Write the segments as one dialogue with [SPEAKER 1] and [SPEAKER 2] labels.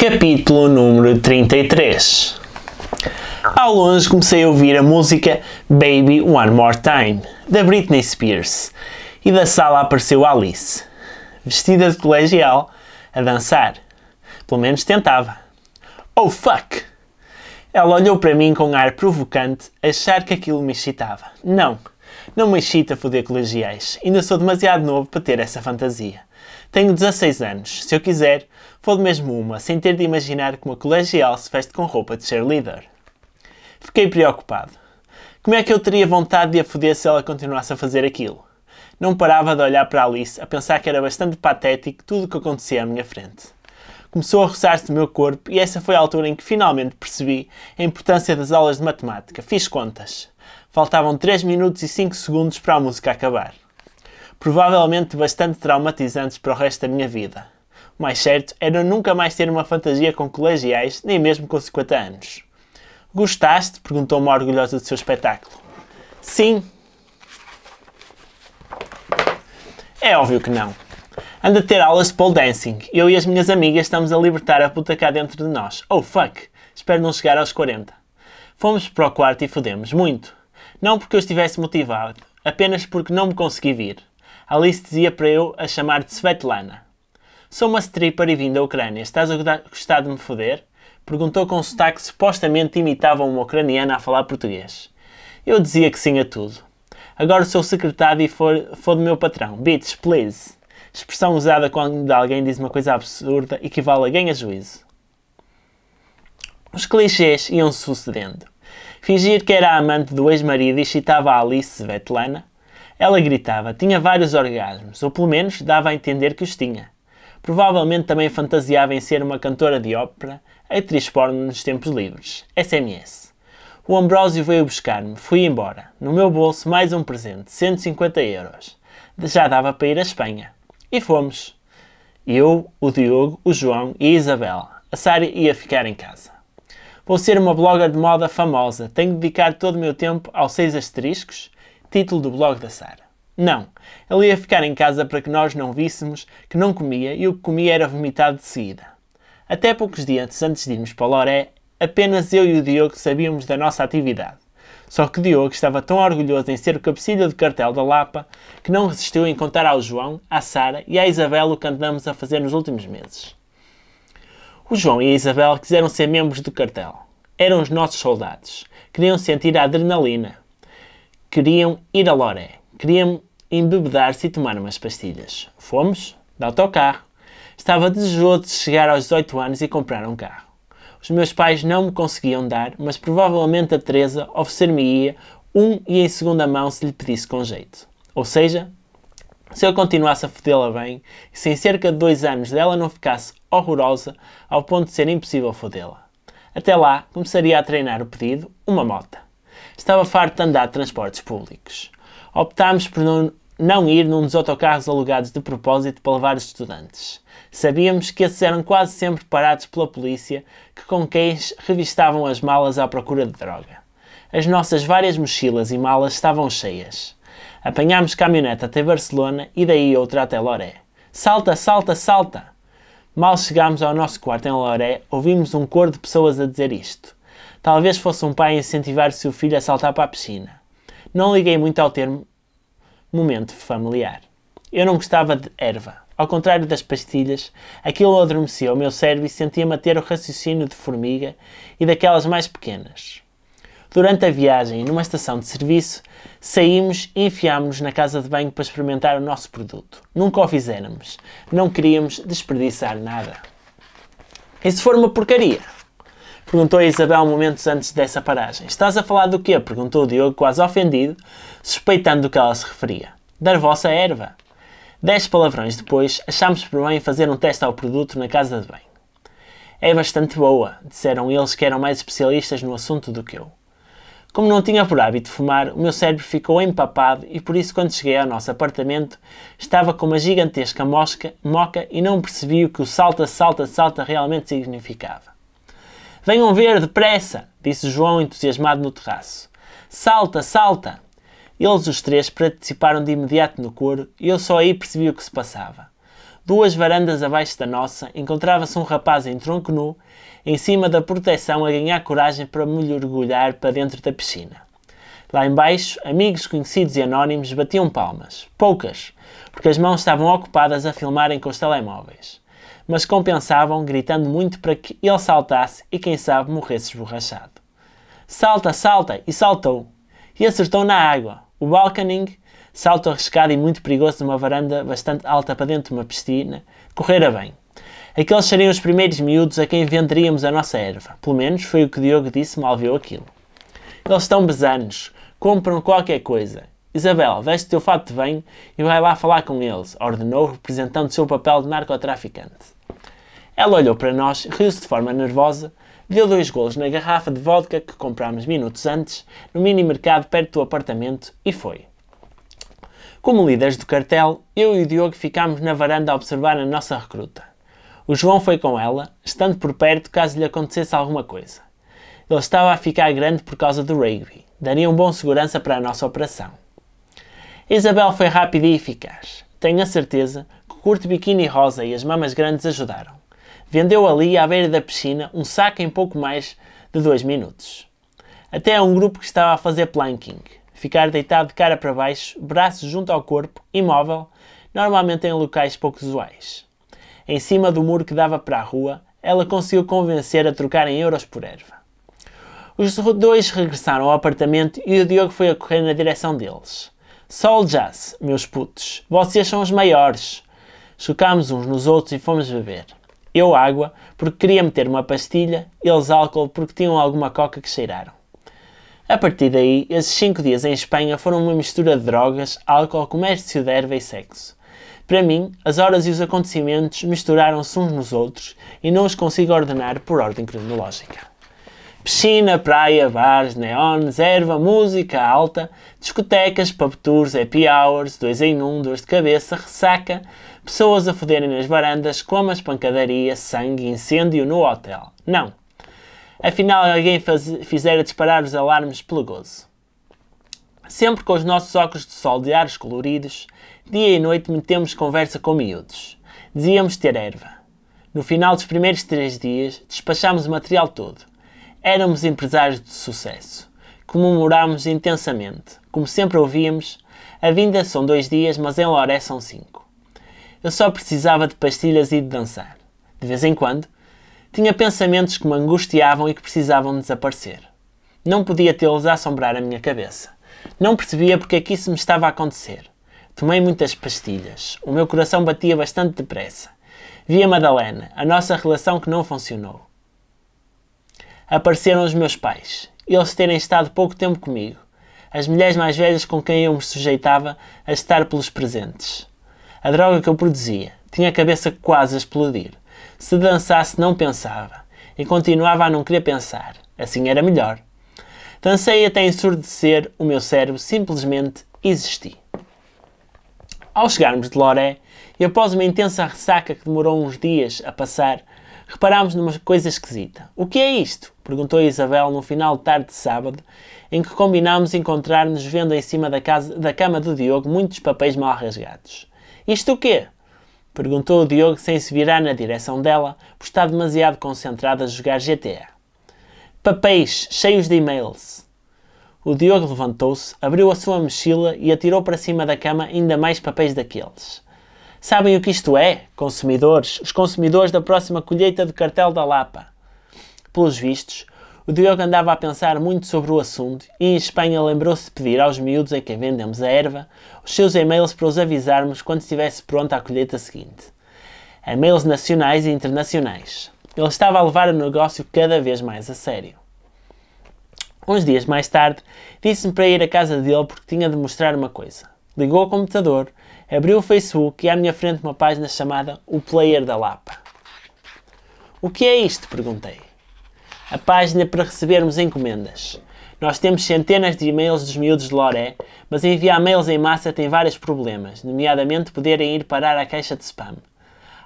[SPEAKER 1] capítulo número 33. Ao longe comecei a ouvir a música Baby One More Time, da Britney Spears, e da sala apareceu Alice, vestida de colegial, a dançar. Pelo menos tentava. Oh fuck! Ela olhou para mim com um ar provocante, achar que aquilo me excitava. Não, não me excita foder colegiais. Ainda sou demasiado novo para ter essa fantasia. Tenho 16 anos. Se eu quiser, vou de mesmo uma, sem ter de imaginar que uma colegial se veste com roupa de cheerleader. Fiquei preocupado. Como é que eu teria vontade de a foder se ela continuasse a fazer aquilo? Não parava de olhar para Alice, a pensar que era bastante patético tudo o que acontecia à minha frente. Começou a roçar-se do meu corpo e essa foi a altura em que finalmente percebi a importância das aulas de matemática. Fiz contas. Faltavam 3 minutos e 5 segundos para a música acabar provavelmente bastante traumatizantes para o resto da minha vida. O mais certo era é nunca mais ter uma fantasia com colegiais, nem mesmo com 50 anos. Gostaste? perguntou-me orgulhosa do seu espetáculo. Sim. É óbvio que não. Ando a ter aulas de pole dancing. Eu e as minhas amigas estamos a libertar a puta cá dentro de nós. Oh fuck! Espero não chegar aos 40. Fomos para o quarto e fodemos muito. Não porque eu estivesse motivado, apenas porque não me consegui vir. Alice dizia para eu a chamar de Svetlana. Sou uma stripper e vim da Ucrânia. Estás a gostar de me foder? Perguntou com um sotaque que supostamente imitava uma ucraniana a falar português. Eu dizia que sim a tudo. Agora sou secretário e for do meu patrão. Bitch, please. Expressão usada quando alguém diz uma coisa absurda equivale a ganha juízo. Os clichês iam sucedendo. Fingir que era a amante do ex-marido excitava a Alice Svetlana, ela gritava, tinha vários orgasmos, ou pelo menos dava a entender que os tinha. Provavelmente também fantasiava em ser uma cantora de ópera, atriz porno nos tempos livres. SMS. O Ambrosio veio buscar-me, fui embora. No meu bolso mais um presente, 150 euros. Já dava para ir à Espanha. E fomos. Eu, o Diogo, o João e a Isabela. A Sara ia ficar em casa. Vou ser uma blogger de moda famosa. Tenho de dedicar todo o meu tempo aos seis asteriscos, título do blog da Sara. Não, ele ia ficar em casa para que nós não víssemos que não comia e o que comia era vomitado de seguida. Até poucos dias antes de irmos para o Loré, apenas eu e o Diogo sabíamos da nossa atividade. Só que o Diogo estava tão orgulhoso em ser o cabecilha do cartel da Lapa que não resistiu em contar ao João, à Sara e à Isabel o que andamos a fazer nos últimos meses. O João e a Isabel quiseram ser membros do cartel. Eram os nossos soldados. Queriam sentir a adrenalina, Queriam ir a Loré. Queriam embebedar-se e tomar umas pastilhas. Fomos, de autocarro. Estava desejoso de chegar aos 18 anos e comprar um carro. Os meus pais não me conseguiam dar, mas provavelmente a Teresa oferecer-me-ia um e em segunda mão se lhe pedisse com jeito. Ou seja, se eu continuasse a fodê-la bem, e se em cerca de dois anos dela não ficasse horrorosa ao ponto de ser impossível fodê-la. Até lá, começaria a treinar o pedido, uma mota. Estava farto de andar de transportes públicos. Optámos por não, não ir num dos autocarros alugados de propósito para levar os estudantes. Sabíamos que esses eram quase sempre parados pela polícia, que com cães revistavam as malas à procura de droga. As nossas várias mochilas e malas estavam cheias. Apanhámos caminhonete até Barcelona e daí outra até Loré. Salta, salta, salta! Mal chegámos ao nosso quarto em Loré, ouvimos um coro de pessoas a dizer isto. Talvez fosse um pai a incentivar o seu filho a saltar para a piscina. Não liguei muito ao termo momento familiar. Eu não gostava de erva. Ao contrário das pastilhas, aquilo adormecia o meu cérebro e sentia-me a ter o raciocínio de formiga e daquelas mais pequenas. Durante a viagem, numa estação de serviço, saímos e enfiámos-nos na casa de banho para experimentar o nosso produto. Nunca o fizéramos. Não queríamos desperdiçar nada. se foi uma porcaria. Perguntou a Isabel momentos antes dessa paragem. Estás a falar do quê? Perguntou o Diogo, quase ofendido, suspeitando do que ela se referia. Dar vossa erva. Dez palavrões depois, achámos por bem fazer um teste ao produto na casa de banho. É bastante boa, disseram eles que eram mais especialistas no assunto do que eu. Como não tinha por hábito fumar, o meu cérebro ficou empapado e por isso, quando cheguei ao nosso apartamento, estava com uma gigantesca mosca, moca e não percebi o que o salta, salta, salta realmente significava. Venham ver, depressa! disse João, entusiasmado no terraço. Salta, salta! Eles os três participaram de imediato no coro e eu só aí percebi o que se passava. Duas varandas abaixo da nossa encontrava-se um rapaz em tronco nu, em cima da proteção a ganhar coragem para me mergulhar para dentro da piscina. Lá embaixo, amigos, conhecidos e anónimos batiam palmas. Poucas, porque as mãos estavam ocupadas a filmarem com os telemóveis mas compensavam gritando muito para que ele saltasse e, quem sabe, morresse esborrachado. Salta, salta! E saltou. E acertou na água. O balcaning, salto arriscado e muito perigoso de uma varanda bastante alta para dentro de uma piscina, correra bem. Aqueles seriam os primeiros miúdos a quem venderíamos a nossa erva. Pelo menos foi o que Diogo disse mal viu aquilo. Eles estão besanos, compram qualquer coisa. Isabel, veste o teu fato de bem e vai lá falar com eles, ordenou, representando o seu papel de narcotraficante. Ela olhou para nós, riu-se de forma nervosa, deu dois golos na garrafa de vodka que comprámos minutos antes, no mini mercado perto do apartamento, e foi. Como líderes do cartel, eu e o Diogo ficámos na varanda a observar a nossa recruta. O João foi com ela, estando por perto caso lhe acontecesse alguma coisa. Ele estava a ficar grande por causa do rugby. Daria um bom segurança para a nossa operação. Isabel foi rápida e eficaz. Tenho a certeza que o curto biquíni rosa e as mamas grandes ajudaram vendeu ali, à beira da piscina, um saco em pouco mais de dois minutos. Até a um grupo que estava a fazer planking, ficar deitado de cara para baixo, braços junto ao corpo, imóvel, normalmente em locais pouco usuais. Em cima do muro que dava para a rua, ela conseguiu convencer a trocar em euros por erva. Os dois regressaram ao apartamento e o Diogo foi a correr na direção deles. Sol Jazz, meus putos, vocês são os maiores. Chocámos uns nos outros e fomos beber eu água, porque queria meter uma pastilha, eles álcool, porque tinham alguma coca que cheiraram. A partir daí, esses cinco dias em Espanha foram uma mistura de drogas, álcool, comércio de erva e sexo. Para mim, as horas e os acontecimentos misturaram-se uns nos outros e não os consigo ordenar por ordem cronológica. Piscina, praia, bars neones, erva, música alta, discotecas, pub tours, happy hours, dois em um, dores de cabeça, ressaca, pessoas a foderem nas varandas, como as pancadaria, sangue, incêndio no hotel. Não. Afinal, alguém faz, fizera disparar os alarmes pelo gozo. Sempre com os nossos óculos de sol de ares coloridos, dia e noite metemos conversa com miúdos. Dizíamos ter erva. No final dos primeiros três dias, despachámos o material todo. Éramos empresários de sucesso. Comemorámos intensamente. Como sempre ouvíamos, a vinda são dois dias, mas em Loré são cinco. Eu só precisava de pastilhas e de dançar. De vez em quando, tinha pensamentos que me angustiavam e que precisavam desaparecer. Não podia tê-los a assombrar a minha cabeça. Não percebia porque é que isso me estava a acontecer. Tomei muitas pastilhas. O meu coração batia bastante depressa. Vi a Madalena, a nossa relação que não funcionou. Apareceram os meus pais, eles terem estado pouco tempo comigo, as mulheres mais velhas com quem eu me sujeitava a estar pelos presentes. A droga que eu produzia tinha a cabeça quase a explodir. Se dançasse, não pensava. E continuava a não querer pensar. Assim era melhor. Dancei até ensurdecer o meu cérebro, simplesmente existi. Ao chegarmos de Loré, e após uma intensa ressaca que demorou uns dias a passar, reparámos numa coisa esquisita. O que é isto? perguntou Isabel no final de tarde de sábado, em que combinámos encontrar-nos vendo em cima da, casa, da cama do Diogo muitos papéis mal rasgados. Isto o quê? Perguntou o Diogo sem se virar na direção dela, por estar demasiado concentrado a jogar GTA. Papéis cheios de e-mails. O Diogo levantou-se, abriu a sua mochila e atirou para cima da cama ainda mais papéis daqueles. Sabem o que isto é, consumidores? Os consumidores da próxima colheita do cartel da Lapa. Pelos vistos, o Diogo andava a pensar muito sobre o assunto e em Espanha lembrou-se de pedir aos miúdos a quem vendemos a erva os seus e-mails para os avisarmos quando estivesse pronta a colheita seguinte. E-mails nacionais e internacionais. Ele estava a levar o negócio cada vez mais a sério. Uns dias mais tarde, disse-me para ir à casa dele porque tinha de mostrar uma coisa. Ligou o computador, abriu o Facebook e à minha frente uma página chamada O Player da Lapa. O que é isto? perguntei a página para recebermos encomendas. Nós temos centenas de e-mails dos miúdos de Loré, mas enviar mails em massa tem vários problemas, nomeadamente poderem ir parar à caixa de spam.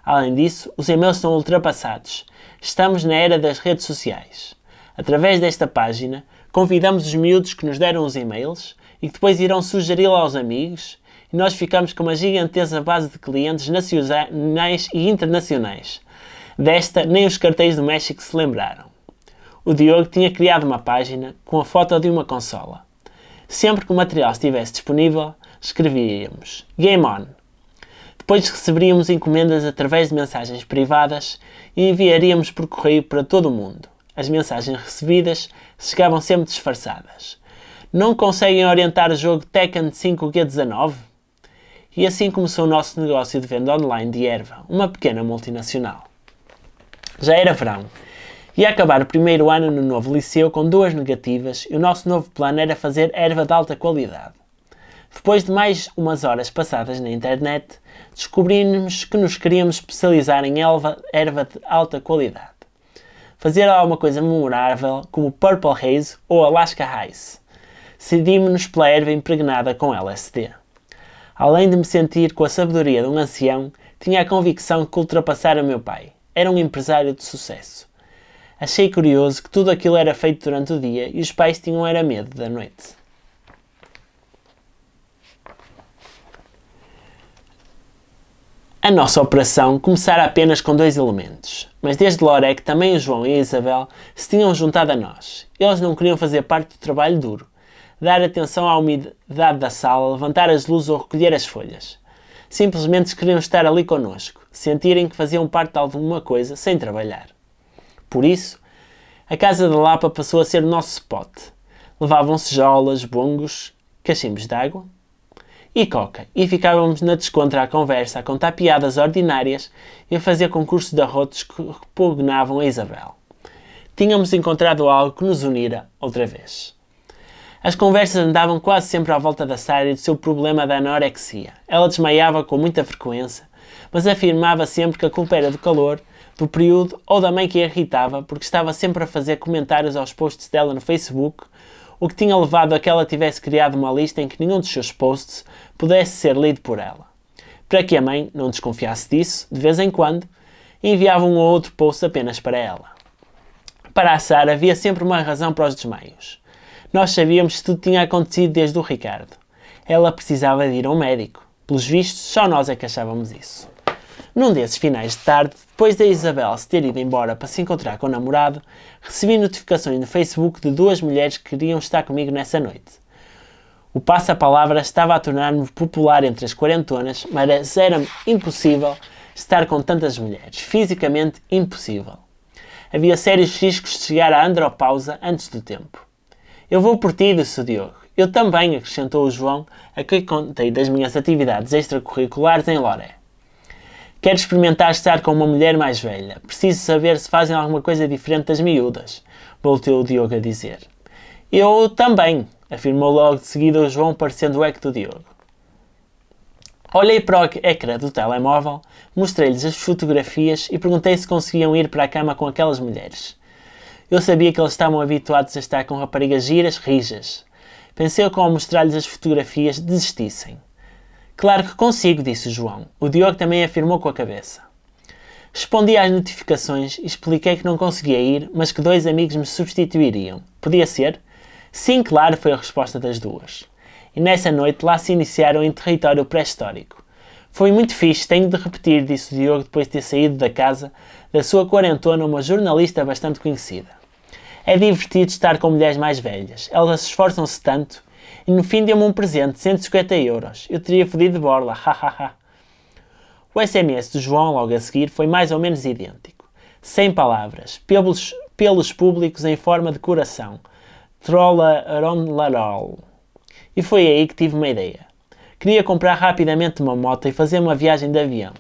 [SPEAKER 1] Além disso, os e-mails são ultrapassados. Estamos na era das redes sociais. Através desta página, convidamos os miúdos que nos deram os e-mails e que depois irão sugeri-lo aos amigos e nós ficamos com uma gigantesca base de clientes nacionais e internacionais. Desta, nem os cartéis do México se lembraram o Diogo tinha criado uma página com a foto de uma consola. Sempre que o material estivesse disponível, escrevíamos Game On. Depois receberíamos encomendas através de mensagens privadas e enviaríamos por correio para todo o mundo. As mensagens recebidas chegavam sempre disfarçadas. Não conseguem orientar o jogo Tekken 5G19? E assim começou o nosso negócio de venda online de erva, uma pequena multinacional. Já era verão e acabar o primeiro ano no novo liceu com duas negativas, e o nosso novo plano era fazer erva de alta qualidade. Depois de mais umas horas passadas na internet, descobrimos que nos queríamos especializar em elva, erva de alta qualidade. Fazer alguma coisa memorável, como Purple Haze ou Alaska Haze. Decidimos-nos pela erva impregnada com LSD. Além de me sentir com a sabedoria de um ancião, tinha a convicção que ultrapassara o meu pai. Era um empresário de sucesso. Achei curioso que tudo aquilo era feito durante o dia e os pais tinham era medo da noite. A nossa operação começara apenas com dois elementos, mas desde Lorec é também o João e a Isabel se tinham juntado a nós. Eles não queriam fazer parte do trabalho duro, dar atenção à umidade da sala, levantar as luzes ou recolher as folhas. Simplesmente queriam estar ali connosco, sentirem que faziam parte de alguma coisa sem trabalhar. Por isso, a Casa da Lapa passou a ser nosso spot. Levavam-se jolas, bongos, cachimbos de água e coca, e ficávamos na descontra à conversa, a contar piadas ordinárias e a fazer concursos de arrotos que repugnavam a Isabel. Tínhamos encontrado algo que nos unira outra vez. As conversas andavam quase sempre à volta da Sara e do seu problema da anorexia. Ela desmaiava com muita frequência, mas afirmava sempre que a culpa era do calor por período, ou da mãe que a irritava porque estava sempre a fazer comentários aos posts dela no Facebook, o que tinha levado a que ela tivesse criado uma lista em que nenhum dos seus posts pudesse ser lido por ela. Para que a mãe não desconfiasse disso, de vez em quando, enviava um ou outro post apenas para ela. Para a Sara havia sempre uma razão para os desmaios. Nós sabíamos que tudo tinha acontecido desde o Ricardo. Ela precisava de ir ao médico. Pelos vistos, só nós é que achávamos isso. Num desses finais de tarde, depois da Isabel se ter ido embora para se encontrar com o namorado, recebi notificações no Facebook de duas mulheres que queriam estar comigo nessa noite. O passa-palavra estava a tornar-me popular entre as quarentonas, mas era-me impossível estar com tantas mulheres. Fisicamente impossível. Havia sérios riscos de chegar à andropausa antes do tempo. Eu vou por ti, disse o Diogo. Eu também, acrescentou o João, a quem contei das minhas atividades extracurriculares em Loré. Quero experimentar estar com uma mulher mais velha. Preciso saber se fazem alguma coisa diferente das miúdas, voltou o Diogo a dizer. Eu também, afirmou logo de seguida o João, parecendo o eco do Diogo. Olhei para o ecrã do telemóvel, mostrei-lhes as fotografias e perguntei se conseguiam ir para a cama com aquelas mulheres. Eu sabia que eles estavam habituados a estar com raparigas giras, rijas. Pensei que ao mostrar-lhes as fotografias desistissem. Claro que consigo, disse João. O Diogo também afirmou com a cabeça. Respondi às notificações e expliquei que não conseguia ir, mas que dois amigos me substituiriam. Podia ser? Sim, claro, foi a resposta das duas. E nessa noite lá se iniciaram em território pré-histórico. Foi muito fixe, tenho de repetir, disse o Diogo depois de ter saído da casa da sua quarentona uma jornalista bastante conhecida. É divertido estar com mulheres mais velhas. Elas esforçam-se tanto e no fim deu-me um presente de 150 euros. Eu teria fodido de borla, hahaha. o SMS de João, logo a seguir, foi mais ou menos idêntico. Sem palavras, pelos, pelos públicos em forma de coração. Trola aron larol. E foi aí que tive uma ideia. Queria comprar rapidamente uma moto e fazer uma viagem de avião.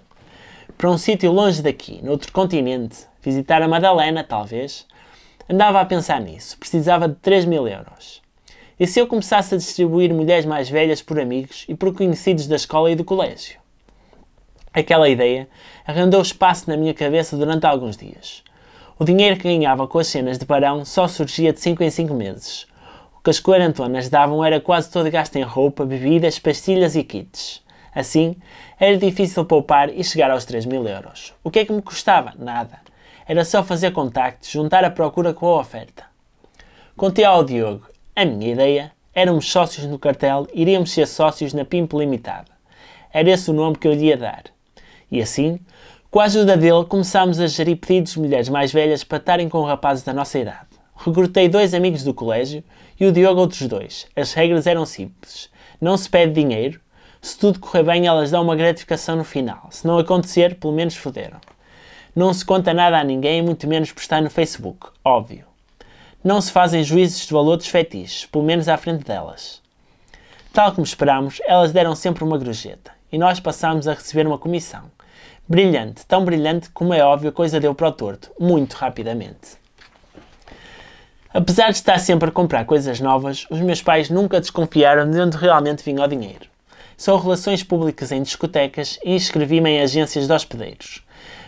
[SPEAKER 1] Para um sítio longe daqui, noutro continente, visitar a Madalena, talvez. Andava a pensar nisso. Precisava de 3 mil euros. E se eu começasse a distribuir mulheres mais velhas por amigos e por conhecidos da escola e do colégio? Aquela ideia arrendou espaço na minha cabeça durante alguns dias. O dinheiro que ganhava com as cenas de barão só surgia de 5 em 5 meses. O que as quarentonas davam era quase todo gasto em roupa, bebidas, pastilhas e kits. Assim, era difícil poupar e chegar aos 3 mil euros. O que é que me custava? Nada. Era só fazer contactos, juntar a procura com a oferta. Contei ao Diogo a minha ideia? Éramos sócios no cartel, iríamos ser sócios na Pimpo Limitada. Era esse o nome que eu lhe ia dar. E assim, com a ajuda dele, começámos a gerir pedidos de mulheres mais velhas para estarem com rapazes da nossa idade. Recrutei dois amigos do colégio e o Diogo outros dois. As regras eram simples. Não se pede dinheiro. Se tudo correr bem, elas dão uma gratificação no final. Se não acontecer, pelo menos foderam. Não se conta nada a ninguém, muito menos postar no Facebook. Óbvio não se fazem juízes de valor dos fetiches, pelo menos à frente delas. Tal como esperámos, elas deram sempre uma grujeta e nós passámos a receber uma comissão. Brilhante, tão brilhante como é óbvio, a coisa deu para o torto, muito rapidamente. Apesar de estar sempre a comprar coisas novas, os meus pais nunca desconfiaram de onde realmente vinha o dinheiro. Sou relações públicas em discotecas e inscrevi-me em agências de hospedeiros.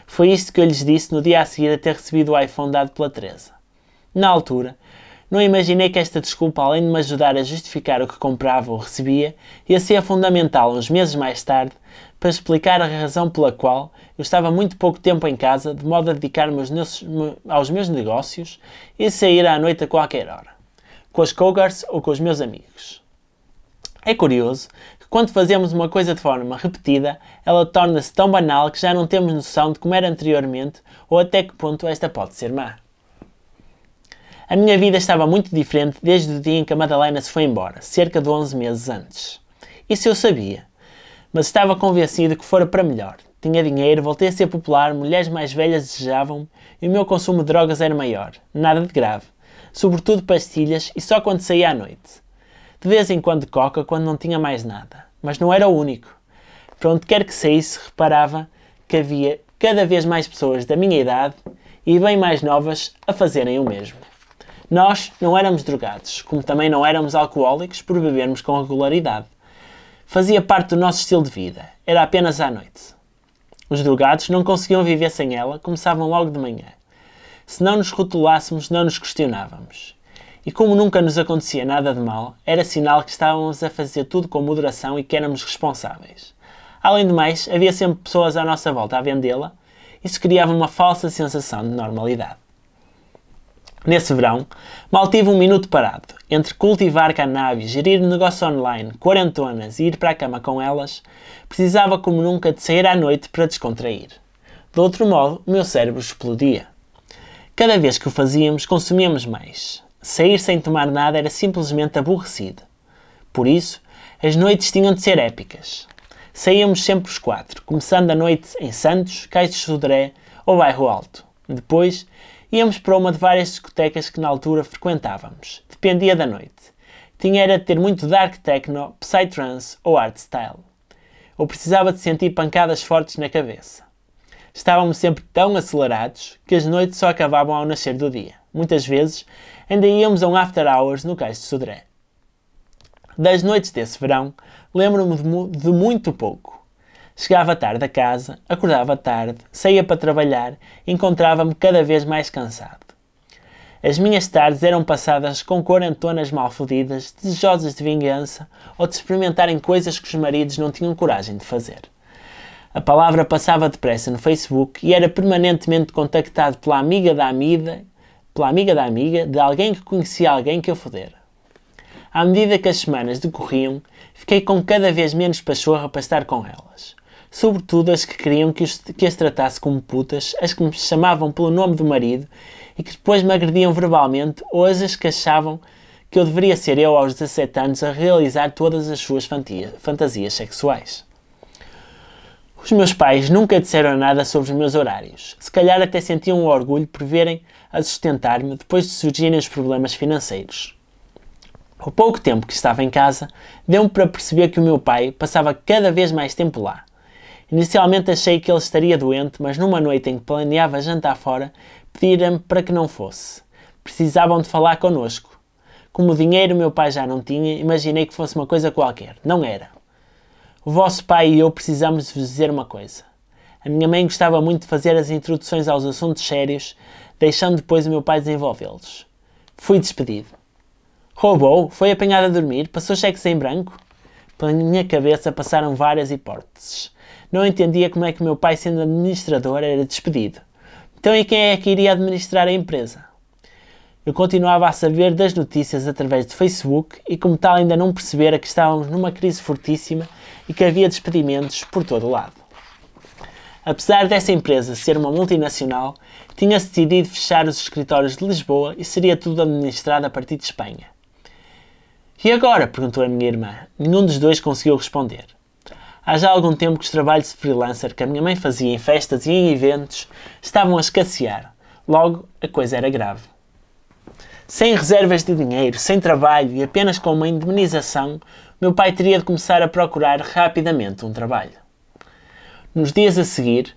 [SPEAKER 1] Foi isto que eu lhes disse no dia a seguir a ter recebido o iPhone dado pela Teresa. Na altura, não imaginei que esta desculpa, além de me ajudar a justificar o que comprava ou recebia, ia ser fundamental uns meses mais tarde para explicar a razão pela qual eu estava muito pouco tempo em casa, de modo a dedicar-me aos meus negócios e sair à noite a qualquer hora, com as cougars ou com os meus amigos. É curioso que quando fazemos uma coisa de forma repetida, ela torna-se tão banal que já não temos noção de como era anteriormente ou até que ponto esta pode ser má. A minha vida estava muito diferente desde o dia em que a Madalena se foi embora, cerca de 11 meses antes. Isso eu sabia, mas estava convencido que fora para melhor. Tinha dinheiro, voltei a ser popular, mulheres mais velhas desejavam-me e o meu consumo de drogas era maior. Nada de grave. Sobretudo pastilhas e só quando saía à noite. De vez em quando coca, quando não tinha mais nada. Mas não era o único. Para onde quer que saísse, reparava que havia cada vez mais pessoas da minha idade e bem mais novas a fazerem o mesmo. Nós não éramos drogados, como também não éramos alcoólicos por bebermos com regularidade. Fazia parte do nosso estilo de vida, era apenas à noite. Os drogados não conseguiam viver sem ela, começavam logo de manhã. Se não nos rotulássemos, não nos questionávamos. E como nunca nos acontecia nada de mal, era sinal que estávamos a fazer tudo com moderação e que éramos responsáveis. Além de mais, havia sempre pessoas à nossa volta a vendê-la, isso criava uma falsa sensação de normalidade. Nesse verão, mal tive um minuto parado. Entre cultivar cannabis, gerir negócio online, quarentonas e ir para a cama com elas, precisava como nunca de sair à noite para descontrair. De outro modo, o meu cérebro explodia. Cada vez que o fazíamos, consumíamos mais. Sair sem tomar nada era simplesmente aborrecido. Por isso, as noites tinham de ser épicas. Saíamos sempre os quatro, começando a noite em Santos, Caixo de Sodré ou Bairro Alto. Depois, íamos para uma de várias discotecas que na altura frequentávamos. Dependia da noite. Tinha era de ter muito dark techno, psytrance ou art style. Ou precisava de sentir pancadas fortes na cabeça. Estávamos sempre tão acelerados que as noites só acabavam ao nascer do dia. Muitas vezes ainda íamos a um after hours no Cais de Sodré. Das noites desse verão, lembro-me de muito pouco. Chegava tarde a casa, acordava tarde, saía para trabalhar e encontrava-me cada vez mais cansado. As minhas tardes eram passadas com quarentonas mal fodidas, desejosas de vingança ou de experimentarem coisas que os maridos não tinham coragem de fazer. A palavra passava depressa no Facebook e era permanentemente contactado pela amiga da amiga, pela amiga da amiga de alguém que conhecia alguém que eu fodera. À medida que as semanas decorriam, fiquei com cada vez menos pachorra para estar com elas sobretudo as que queriam que, os, que as tratasse como putas, as que me chamavam pelo nome do marido e que depois me agrediam verbalmente, ou as que achavam que eu deveria ser eu aos 17 anos a realizar todas as suas fantia, fantasias sexuais. Os meus pais nunca disseram nada sobre os meus horários. Se calhar até sentiam o orgulho por verem a sustentar-me depois de surgirem os problemas financeiros. O pouco tempo que estava em casa, deu-me para perceber que o meu pai passava cada vez mais tempo lá. Inicialmente achei que ele estaria doente, mas numa noite em que planeava jantar fora, pediram-me para que não fosse. Precisavam de falar connosco. Como o dinheiro meu pai já não tinha, imaginei que fosse uma coisa qualquer. Não era. O vosso pai e eu precisamos vos dizer uma coisa. A minha mãe gostava muito de fazer as introduções aos assuntos sérios, deixando depois o meu pai desenvolvê-los. Fui despedido. Roubou? Foi apanhado a dormir? Passou cheques em branco? Pela minha cabeça passaram várias hipóteses. Não entendia como é que meu pai, sendo administrador, era despedido. Então, e quem é que iria administrar a empresa? Eu continuava a saber das notícias através de Facebook e, como tal, ainda não percebera que estávamos numa crise fortíssima e que havia despedimentos por todo o lado. Apesar dessa empresa ser uma multinacional, tinha-se decidido fechar os escritórios de Lisboa e seria tudo administrado a partir de Espanha. E agora? perguntou a minha irmã. Nenhum dos dois conseguiu responder. Há já algum tempo que os trabalhos de freelancer que a minha mãe fazia em festas e em eventos estavam a escassear. Logo, a coisa era grave. Sem reservas de dinheiro, sem trabalho e apenas com uma indemnização, meu pai teria de começar a procurar rapidamente um trabalho. Nos dias a seguir,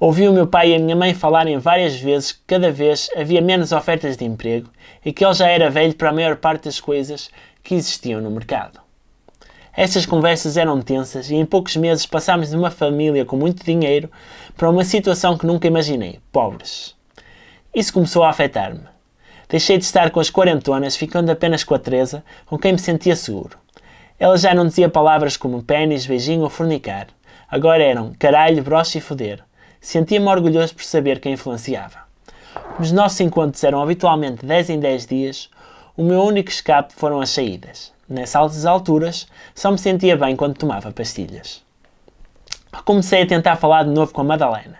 [SPEAKER 1] ouvi o meu pai e a minha mãe falarem várias vezes que cada vez havia menos ofertas de emprego e que ele já era velho para a maior parte das coisas que existiam no mercado. Estas conversas eram tensas e em poucos meses passámos de uma família com muito dinheiro para uma situação que nunca imaginei, pobres. Isso começou a afetar-me. Deixei de estar com as quarentonas, ficando apenas com a Teresa, com quem me sentia seguro. Ela já não dizia palavras como pênis, beijinho ou fornicar. Agora eram caralho, broche e foder. Sentia-me orgulhoso por saber quem influenciava. Os nossos encontros eram habitualmente 10 em 10 dias, o meu único escape foram as saídas. Nessas altas alturas, só me sentia bem quando tomava pastilhas. Comecei a tentar falar de novo com a Madalena.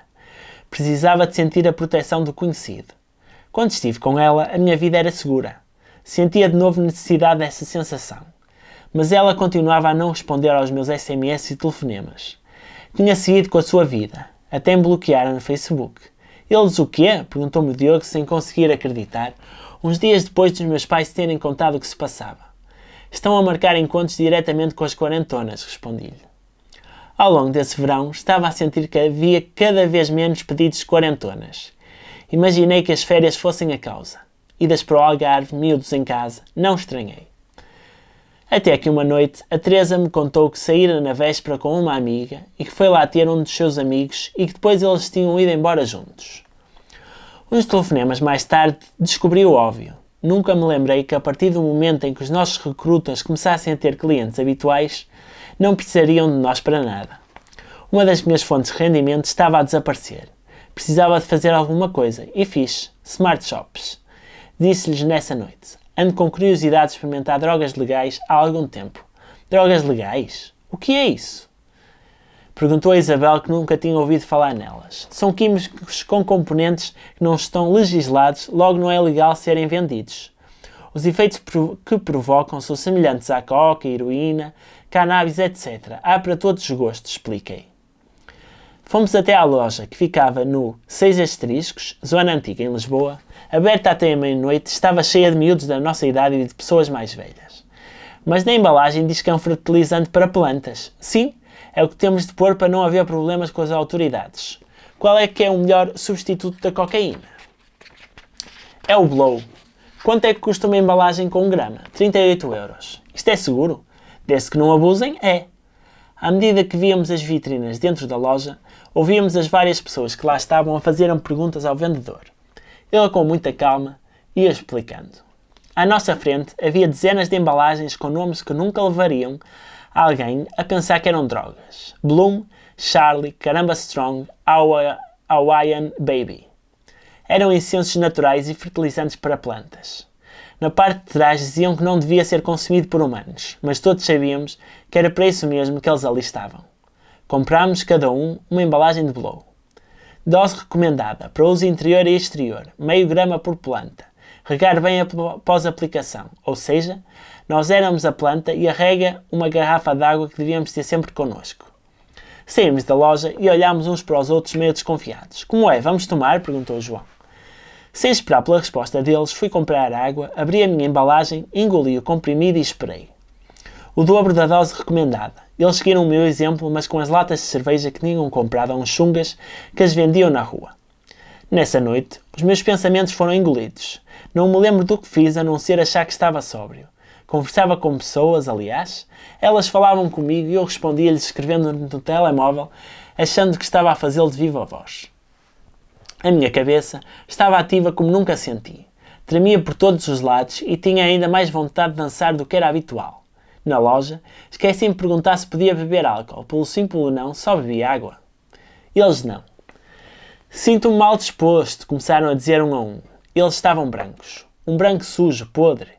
[SPEAKER 1] Precisava de sentir a proteção do conhecido. Quando estive com ela, a minha vida era segura. Sentia de novo necessidade dessa sensação. Mas ela continuava a não responder aos meus SMS e telefonemas. Tinha seguido com a sua vida, até me bloquearam no Facebook. Eles o quê? Perguntou-me o Diogo sem conseguir acreditar uns dias depois dos meus pais terem contado o que se passava. Estão a marcar encontros diretamente com as quarentonas, respondi-lhe. Ao longo desse verão, estava a sentir que havia cada vez menos pedidos de quarentonas. Imaginei que as férias fossem a causa. Idas para o Algarve, miúdos em casa, não estranhei. Até que uma noite, a Teresa me contou que saíra na véspera com uma amiga e que foi lá ter um dos seus amigos e que depois eles tinham ido embora juntos. Uns telefonemas mais tarde descobri o óbvio. Nunca me lembrei que a partir do momento em que os nossos recrutas começassem a ter clientes habituais, não precisariam de nós para nada. Uma das minhas fontes de rendimento estava a desaparecer. Precisava de fazer alguma coisa e fiz smart shops. Disse-lhes nessa noite: ando com curiosidade de experimentar drogas legais há algum tempo. Drogas legais? O que é isso? Perguntou a Isabel que nunca tinha ouvido falar nelas. São químicos com componentes que não estão legislados, logo não é legal serem vendidos. Os efeitos que provocam são semelhantes à coca, heroína, cannabis, etc. Há para todos os gostos, expliquei. Fomos até à loja, que ficava no 6 Asteriscos, Zona Antiga, em Lisboa. Aberta até a meia-noite, estava cheia de miúdos da nossa idade e de pessoas mais velhas. Mas na embalagem diz que é um fertilizante para plantas. Sim, é o que temos de pôr para não haver problemas com as autoridades. Qual é que é o melhor substituto da cocaína? É o blow. Quanto é que custa uma embalagem com um grama? 38 euros. Isto é seguro? Desde que não abusem, é. À medida que víamos as vitrinas dentro da loja, ouvíamos as várias pessoas que lá estavam a fazerem perguntas ao vendedor. Ele, com muita calma, ia explicando. À nossa frente havia dezenas de embalagens com nomes que nunca levariam alguém a pensar que eram drogas. Bloom, Charlie, Caramba Strong, Hawaiian Baby. Eram incensos naturais e fertilizantes para plantas. Na parte de trás diziam que não devia ser consumido por humanos, mas todos sabíamos que era para isso mesmo que eles ali estavam. Comprámos cada um uma embalagem de blow. Dose recomendada para uso interior e exterior, meio grama por planta. Regar bem após aplicação, ou seja, nós éramos a planta e a rega uma garrafa d'água que devíamos ter sempre connosco. Saímos da loja e olhámos uns para os outros meio desconfiados. Como é? Vamos tomar? perguntou João. Sem esperar pela resposta deles, fui comprar água, abri a minha embalagem, engoli o comprimido e esperei. O dobro da dose recomendada. Eles seguiram o meu exemplo, mas com as latas de cerveja que tinham comprado a uns chungas que as vendiam na rua. Nessa noite, os meus pensamentos foram engolidos. Não me lembro do que fiz a não ser achar que estava sóbrio. Conversava com pessoas, aliás. Elas falavam comigo e eu respondia-lhes escrevendo no telemóvel, achando que estava a fazê-lo de viva voz. A minha cabeça estava ativa como nunca senti. Tremia por todos os lados e tinha ainda mais vontade de dançar do que era habitual. Na loja, esqueci-me de perguntar se podia beber álcool. Pelo simples não, só bebia água. Eles não. Sinto-me mal disposto, começaram a dizer um a um. Eles estavam brancos. Um branco sujo, podre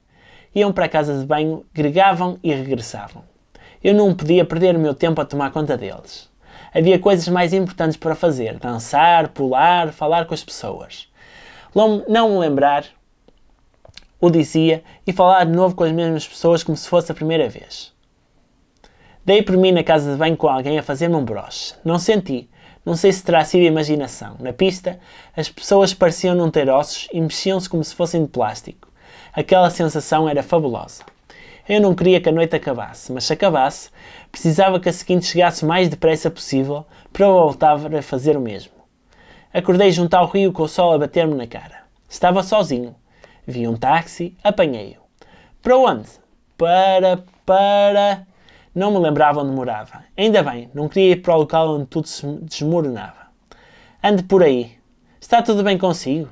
[SPEAKER 1] iam para a casa de banho, gregavam e regressavam. Eu não podia perder o meu tempo a tomar conta deles. Havia coisas mais importantes para fazer: dançar, pular, falar com as pessoas. Não me lembrar, dizia e falar de novo com as mesmas pessoas como se fosse a primeira vez. Dei por mim na casa de banho com alguém a fazer-me um broche. Não senti. Não sei se terá sido imaginação. Na pista, as pessoas pareciam não ter ossos e mexiam-se como se fossem de plástico. Aquela sensação era fabulosa. Eu não queria que a noite acabasse, mas se acabasse, precisava que a seguinte chegasse o mais depressa possível para eu voltar a fazer o mesmo. Acordei junto ao rio com o sol a bater-me na cara. Estava sozinho. Vi um táxi, apanhei-o. Para onde? Para, para. Não me lembrava onde morava. Ainda bem, não queria ir para o local onde tudo se desmoronava. Ande por aí. Está tudo bem consigo?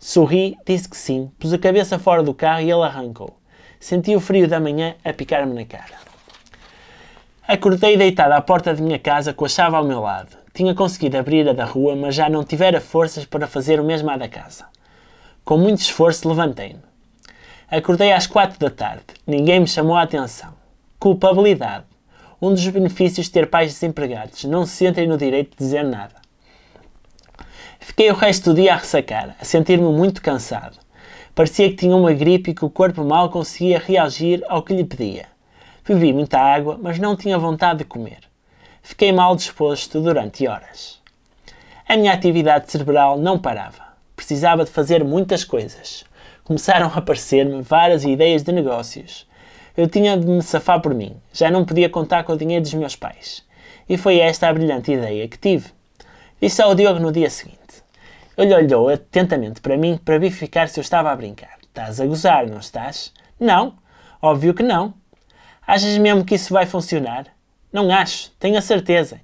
[SPEAKER 1] Sorri, disse que sim, pus a cabeça fora do carro e ele arrancou. Senti o frio da manhã a picar-me na cara. Acordei deitada à porta de minha casa com a chave ao meu lado. Tinha conseguido abrir a da rua, mas já não tivera forças para fazer o mesmo à da casa. Com muito esforço, levantei-me. Acordei às quatro da tarde. Ninguém me chamou a atenção. Culpabilidade. Um dos benefícios de ter pais desempregados. Não se sentem no direito de dizer nada. Fiquei o resto do dia a ressacar, a sentir-me muito cansado. Parecia que tinha uma gripe e que o corpo mal conseguia reagir ao que lhe pedia. Bebi muita água, mas não tinha vontade de comer. Fiquei mal disposto durante horas. A minha atividade cerebral não parava. Precisava de fazer muitas coisas. Começaram a aparecer-me várias ideias de negócios. Eu tinha de me safar por mim, já não podia contar com o dinheiro dos meus pais. E foi esta a brilhante ideia que tive. Disse ao Diogo no dia seguinte. Ele olhou atentamente para mim para verificar se eu estava a brincar. Estás a gozar, não estás? Não, óbvio que não. Achas mesmo que isso vai funcionar? Não acho, tenho a certeza.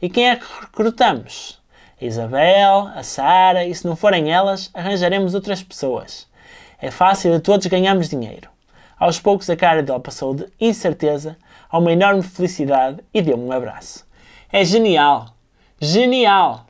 [SPEAKER 1] E quem é que recrutamos? A Isabel, a Sara, e se não forem elas, arranjaremos outras pessoas. É fácil e todos ganhamos dinheiro. Aos poucos a cara dele passou de incerteza a uma enorme felicidade e deu-me um abraço. É genial! Genial!